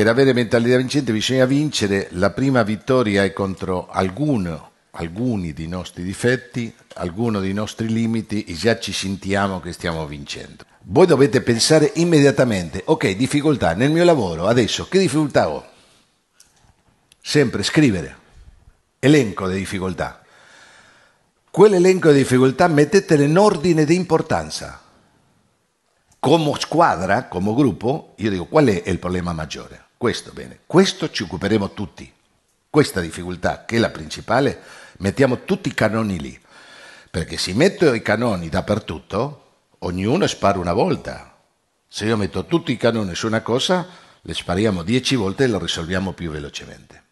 Per avere mentalità vincente bisogna vincere, la prima vittoria è contro alcuno, alcuni dei nostri difetti, alcuni dei nostri limiti e già ci sentiamo che stiamo vincendo. Voi dovete pensare immediatamente, ok, difficoltà nel mio lavoro, adesso che difficoltà ho? Sempre scrivere, elenco di difficoltà. Quell'elenco di difficoltà mettetele in ordine di importanza. Come squadra, come gruppo, io dico qual è il problema maggiore? Questo bene, questo ci occuperemo tutti. Questa difficoltà, che è la principale, mettiamo tutti i cannoni lì. Perché se metto i cannoni dappertutto, ognuno spara una volta. Se io metto tutti i cannoni su una cosa, le spariamo dieci volte e lo risolviamo più velocemente.